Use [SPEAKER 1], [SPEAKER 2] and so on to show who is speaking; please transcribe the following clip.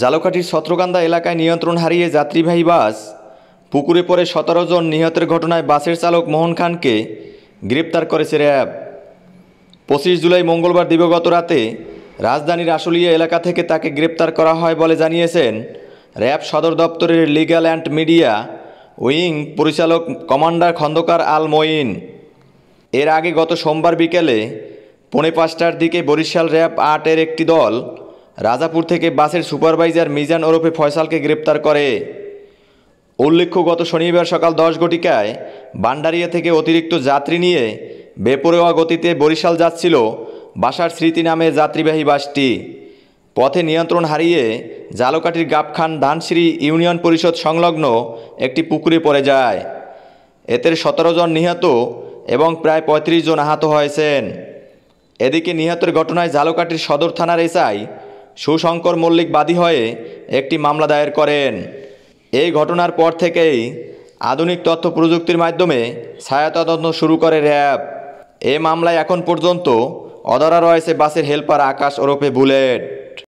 [SPEAKER 1] জালকাঠির সত্রকান্দা এলাকায় নিয়ন্ত্রণ হারিয়ে যাত্রীবাহী বাস পুকুরে পড়ে সতেরো জন নিহতের ঘটনায় বাসের চালক মোহন খানকে গ্রেপ্তার করেছে র্যাব পঁচিশ জুলাই মঙ্গলবার দিবগত রাতে রাজধানীর আশুলিয়া এলাকা থেকে তাকে গ্রেপ্তার করা হয় বলে জানিয়েছেন র্যাব সদর দপ্তরের লিগ্যাল অ্যান্ড মিডিয়া উইং পরিচালক কমান্ডার খন্দকার আল মঈন এর আগে গত সোমবার বিকেলে পৌনে পাঁচটার দিকে বরিশাল র্যাব আটের একটি দল রাজাপুর থেকে বাসের সুপারভাইজার মিজান ওরফে ফয়সালকে গ্রেপ্তার করে উল্লেখ্য গত শনিবার সকাল দশ ঘটিকায় বান্ডারিয়া থেকে অতিরিক্ত যাত্রী নিয়ে বেপরোয়া গতিতে বরিশাল যাচ্ছিল বাসার স্মৃতি নামে যাত্রীবাহী বাসটি পথে নিয়ন্ত্রণ হারিয়ে জালকাটির গাবখান ধানশ্রী ইউনিয়ন পরিষদ সংলগ্ন একটি পুকুরে পড়ে যায় এতে সতেরো জন নিহত এবং প্রায় ৩৫ জন আহত হয়েছেন এদিকে নিহতের ঘটনায় জালকাটির সদর থানার এসআই সুশঙ্কর মল্লিক বাদী হয়ে একটি মামলা দায়ের করেন এই ঘটনার পর থেকেই আধুনিক তথ্য প্রযুক্তির মাধ্যমে তদন্ত শুরু করে র্যাব এ মামলায় এখন পর্যন্ত অধরা রয়েছে বাসের হেল্পার আকাশ ওরফে বুলেট